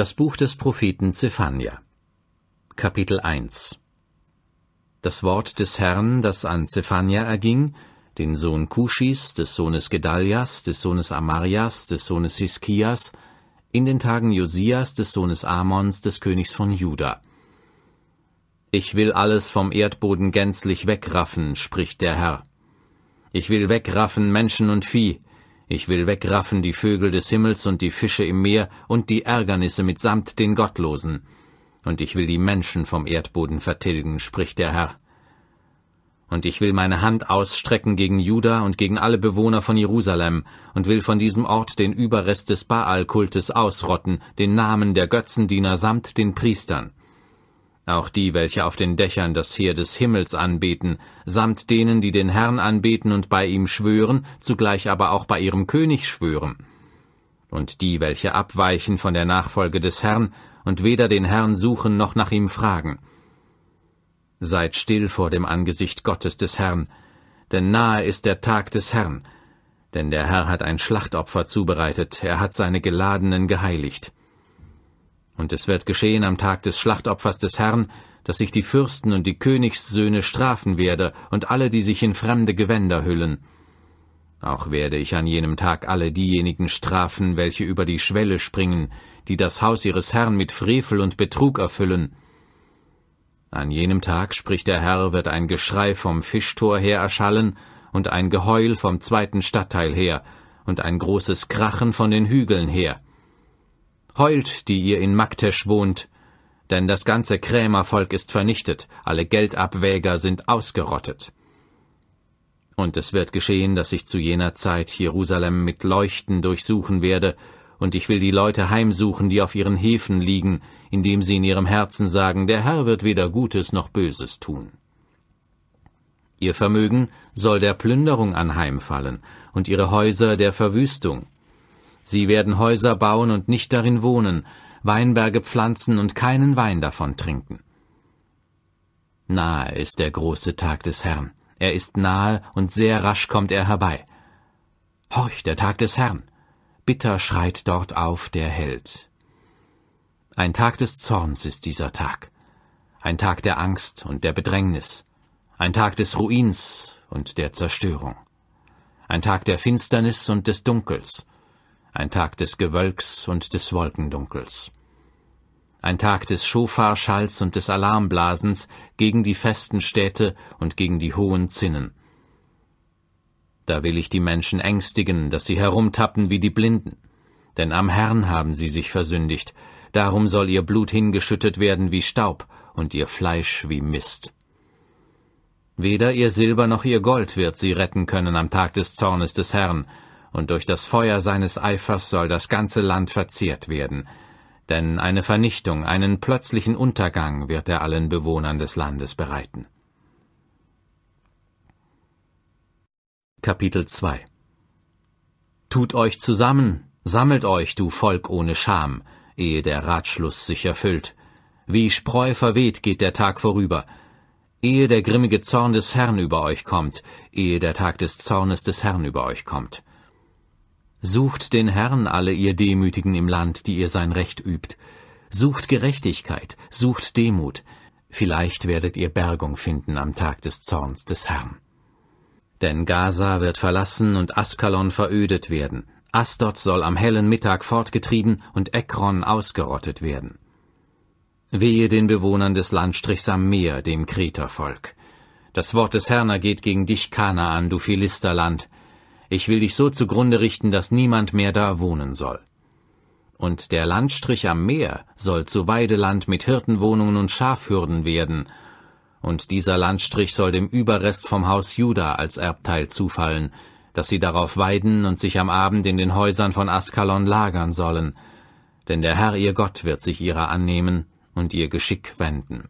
Das Buch des Propheten Zephania Kapitel 1 Das Wort des Herrn, das an Zephania erging, den Sohn Kuschis, des Sohnes Gedalias, des Sohnes Amarias, des Sohnes Hiskias, in den Tagen Josias, des Sohnes Amons, des Königs von Juda. Ich will alles vom Erdboden gänzlich wegraffen, spricht der Herr. Ich will wegraffen Menschen und Vieh, ich will wegraffen die Vögel des Himmels und die Fische im Meer und die Ärgernisse mitsamt den Gottlosen. Und ich will die Menschen vom Erdboden vertilgen, spricht der Herr. Und ich will meine Hand ausstrecken gegen Juda und gegen alle Bewohner von Jerusalem und will von diesem Ort den Überrest des Baalkultes ausrotten, den Namen der Götzendiener samt den Priestern auch die, welche auf den Dächern das Heer des Himmels anbeten, samt denen, die den Herrn anbeten und bei ihm schwören, zugleich aber auch bei ihrem König schwören. Und die, welche abweichen von der Nachfolge des Herrn und weder den Herrn suchen noch nach ihm fragen. Seid still vor dem Angesicht Gottes des Herrn, denn nahe ist der Tag des Herrn, denn der Herr hat ein Schlachtopfer zubereitet, er hat seine Geladenen geheiligt. Und es wird geschehen am Tag des Schlachtopfers des Herrn, dass ich die Fürsten und die Königssöhne strafen werde und alle, die sich in fremde Gewänder hüllen. Auch werde ich an jenem Tag alle diejenigen strafen, welche über die Schwelle springen, die das Haus ihres Herrn mit Frevel und Betrug erfüllen. An jenem Tag, spricht der Herr, wird ein Geschrei vom Fischtor her erschallen und ein Geheul vom zweiten Stadtteil her und ein großes Krachen von den Hügeln her. Heult, die ihr in Maktesch wohnt, denn das ganze Krämervolk ist vernichtet, alle Geldabwäger sind ausgerottet. Und es wird geschehen, dass ich zu jener Zeit Jerusalem mit Leuchten durchsuchen werde, und ich will die Leute heimsuchen, die auf ihren Häfen liegen, indem sie in ihrem Herzen sagen, der Herr wird weder Gutes noch Böses tun. Ihr Vermögen soll der Plünderung anheimfallen und ihre Häuser der Verwüstung, Sie werden Häuser bauen und nicht darin wohnen, Weinberge pflanzen und keinen Wein davon trinken. Nahe ist der große Tag des Herrn. Er ist nahe und sehr rasch kommt er herbei. Horch, der Tag des Herrn! Bitter schreit dort auf der Held. Ein Tag des Zorns ist dieser Tag. Ein Tag der Angst und der Bedrängnis. Ein Tag des Ruins und der Zerstörung. Ein Tag der Finsternis und des Dunkels ein Tag des Gewölks und des Wolkendunkels. Ein Tag des Schofarschalls und des Alarmblasens gegen die festen Städte und gegen die hohen Zinnen. Da will ich die Menschen ängstigen, dass sie herumtappen wie die Blinden. Denn am Herrn haben sie sich versündigt, darum soll ihr Blut hingeschüttet werden wie Staub und ihr Fleisch wie Mist. Weder ihr Silber noch ihr Gold wird sie retten können am Tag des Zornes des Herrn, und durch das Feuer seines Eifers soll das ganze Land verzehrt werden, denn eine Vernichtung, einen plötzlichen Untergang wird er allen Bewohnern des Landes bereiten. Kapitel 2 Tut euch zusammen, sammelt euch, du Volk ohne Scham, ehe der Ratschluss sich erfüllt. Wie Spreu verweht geht der Tag vorüber, ehe der grimmige Zorn des Herrn über euch kommt, ehe der Tag des Zornes des Herrn über euch kommt. Sucht den Herrn alle ihr Demütigen im Land, die ihr sein Recht übt. Sucht Gerechtigkeit, sucht Demut. Vielleicht werdet ihr Bergung finden am Tag des Zorns des Herrn. Denn Gaza wird verlassen und Askalon verödet werden. Astort soll am hellen Mittag fortgetrieben und Ekron ausgerottet werden. Wehe den Bewohnern des Landstrichs am Meer, dem Kretervolk. Das Wort des Herrn geht gegen dich, Kanaan, du Philisterland. Ich will dich so zugrunde richten, dass niemand mehr da wohnen soll. Und der Landstrich am Meer soll zu Weideland mit Hirtenwohnungen und Schafhürden werden, und dieser Landstrich soll dem Überrest vom Haus Juda als Erbteil zufallen, dass sie darauf weiden und sich am Abend in den Häusern von Askalon lagern sollen, denn der Herr ihr Gott wird sich ihrer annehmen und ihr Geschick wenden.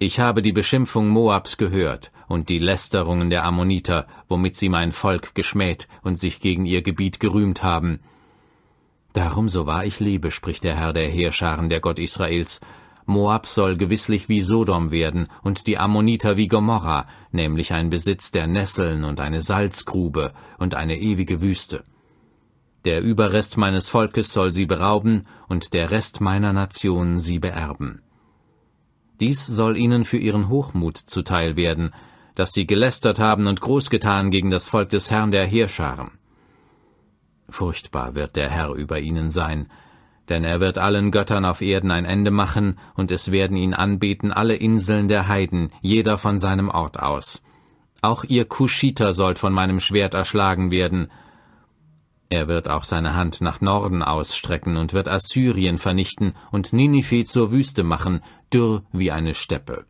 Ich habe die Beschimpfung Moabs gehört und die Lästerungen der Ammoniter, womit sie mein Volk geschmäht und sich gegen ihr Gebiet gerühmt haben. Darum, so wahr ich lebe, spricht der Herr der Heerscharen, der Gott Israels, Moab soll gewisslich wie Sodom werden und die Ammoniter wie Gomorra, nämlich ein Besitz der Nesseln und eine Salzgrube und eine ewige Wüste. Der Überrest meines Volkes soll sie berauben und der Rest meiner Nation sie beerben. Dies soll ihnen für ihren Hochmut zuteil werden, dass sie gelästert haben und großgetan gegen das Volk des Herrn der Heerscharen. Furchtbar wird der Herr über ihnen sein, denn er wird allen Göttern auf Erden ein Ende machen, und es werden ihn anbeten alle Inseln der Heiden, jeder von seinem Ort aus. Auch ihr Kuschiter sollt von meinem Schwert erschlagen werden, er wird auch seine Hand nach Norden ausstrecken und wird Assyrien vernichten und Ninive zur Wüste machen, dürr wie eine Steppe,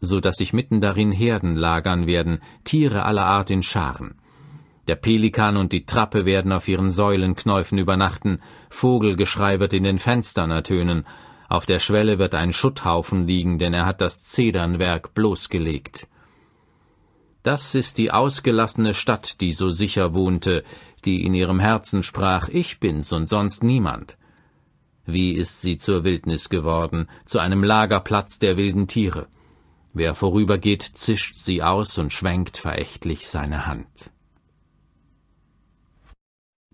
so dass sich mitten darin Herden lagern werden, Tiere aller Art in Scharen. Der Pelikan und die Trappe werden auf ihren Säulenknäufen übernachten, Vogelgeschrei wird in den Fenstern ertönen, auf der Schwelle wird ein Schutthaufen liegen, denn er hat das Zedernwerk bloßgelegt. Das ist die ausgelassene Stadt, die so sicher wohnte, die in ihrem Herzen sprach, ich bin's und sonst niemand. Wie ist sie zur Wildnis geworden, zu einem Lagerplatz der wilden Tiere? Wer vorübergeht, zischt sie aus und schwenkt verächtlich seine Hand.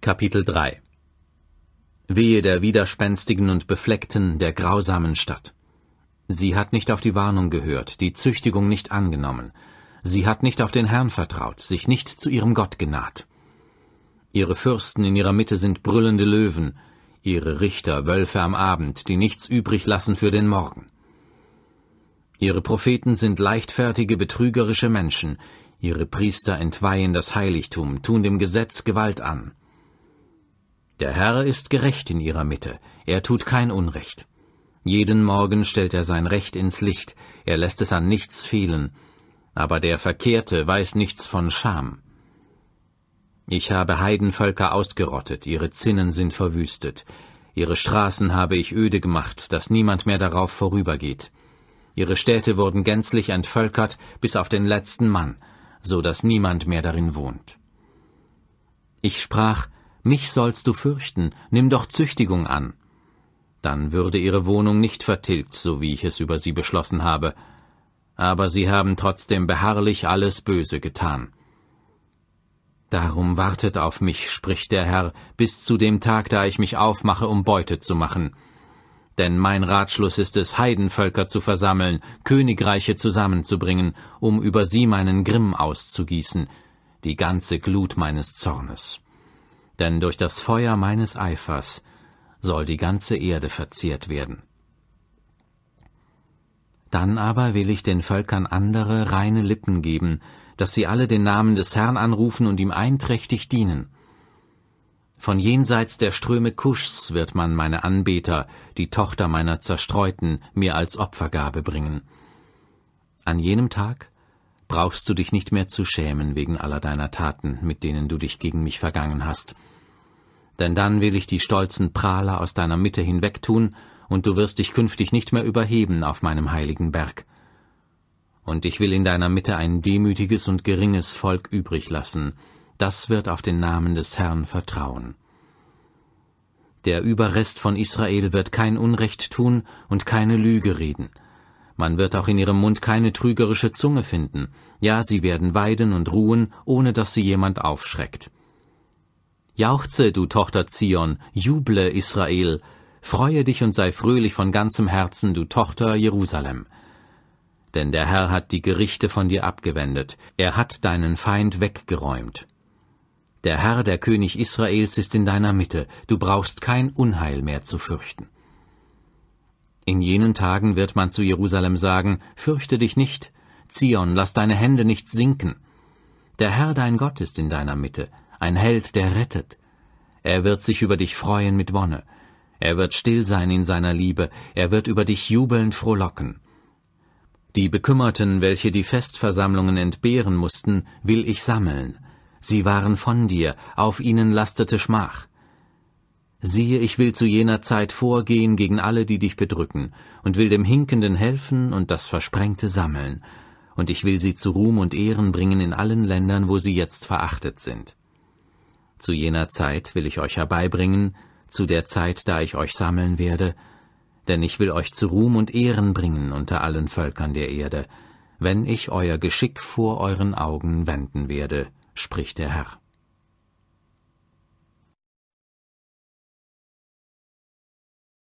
Kapitel 3 Wehe der widerspenstigen und befleckten, der grausamen Stadt. Sie hat nicht auf die Warnung gehört, die Züchtigung nicht angenommen. Sie hat nicht auf den Herrn vertraut, sich nicht zu ihrem Gott genaht. Ihre Fürsten in ihrer Mitte sind brüllende Löwen, ihre Richter Wölfe am Abend, die nichts übrig lassen für den Morgen. Ihre Propheten sind leichtfertige, betrügerische Menschen, ihre Priester entweihen das Heiligtum, tun dem Gesetz Gewalt an. Der Herr ist gerecht in ihrer Mitte, er tut kein Unrecht. Jeden Morgen stellt er sein Recht ins Licht, er lässt es an nichts fehlen, aber der Verkehrte weiß nichts von Scham. Ich habe Heidenvölker ausgerottet, ihre Zinnen sind verwüstet, ihre Straßen habe ich öde gemacht, dass niemand mehr darauf vorübergeht. Ihre Städte wurden gänzlich entvölkert bis auf den letzten Mann, so dass niemand mehr darin wohnt. Ich sprach, mich sollst du fürchten, nimm doch Züchtigung an. Dann würde ihre Wohnung nicht vertilgt, so wie ich es über sie beschlossen habe. Aber sie haben trotzdem beharrlich alles Böse getan. Darum wartet auf mich, spricht der Herr, bis zu dem Tag, da ich mich aufmache, um Beute zu machen. Denn mein Ratschluss ist es, Heidenvölker zu versammeln, Königreiche zusammenzubringen, um über sie meinen Grimm auszugießen, die ganze Glut meines Zornes. Denn durch das Feuer meines Eifers soll die ganze Erde verzehrt werden. Dann aber will ich den Völkern andere reine Lippen geben, dass sie alle den Namen des Herrn anrufen und ihm einträchtig dienen. Von jenseits der Ströme Kuschs wird man meine Anbeter, die Tochter meiner Zerstreuten, mir als Opfergabe bringen. An jenem Tag brauchst du dich nicht mehr zu schämen wegen aller deiner Taten, mit denen du dich gegen mich vergangen hast. Denn dann will ich die stolzen Prahler aus deiner Mitte hinwegtun, und du wirst dich künftig nicht mehr überheben auf meinem heiligen Berg und ich will in deiner Mitte ein demütiges und geringes Volk übrig lassen, das wird auf den Namen des Herrn vertrauen. Der Überrest von Israel wird kein Unrecht tun und keine Lüge reden. Man wird auch in ihrem Mund keine trügerische Zunge finden, ja, sie werden weiden und ruhen, ohne dass sie jemand aufschreckt. Jauchze, du Tochter Zion, juble Israel, freue dich und sei fröhlich von ganzem Herzen, du Tochter Jerusalem denn der Herr hat die Gerichte von dir abgewendet, er hat deinen Feind weggeräumt. Der Herr, der König Israels, ist in deiner Mitte, du brauchst kein Unheil mehr zu fürchten. In jenen Tagen wird man zu Jerusalem sagen, fürchte dich nicht, Zion, lass deine Hände nicht sinken. Der Herr dein Gott ist in deiner Mitte, ein Held, der rettet. Er wird sich über dich freuen mit Wonne, er wird still sein in seiner Liebe, er wird über dich jubelnd frohlocken. Die Bekümmerten, welche die Festversammlungen entbehren mussten, will ich sammeln. Sie waren von dir, auf ihnen lastete Schmach. Siehe, ich will zu jener Zeit vorgehen gegen alle, die dich bedrücken, und will dem Hinkenden helfen und das Versprengte sammeln, und ich will sie zu Ruhm und Ehren bringen in allen Ländern, wo sie jetzt verachtet sind. Zu jener Zeit will ich euch herbeibringen, zu der Zeit, da ich euch sammeln werde, denn ich will euch zu Ruhm und Ehren bringen unter allen Völkern der Erde, wenn ich euer Geschick vor euren Augen wenden werde, spricht der Herr.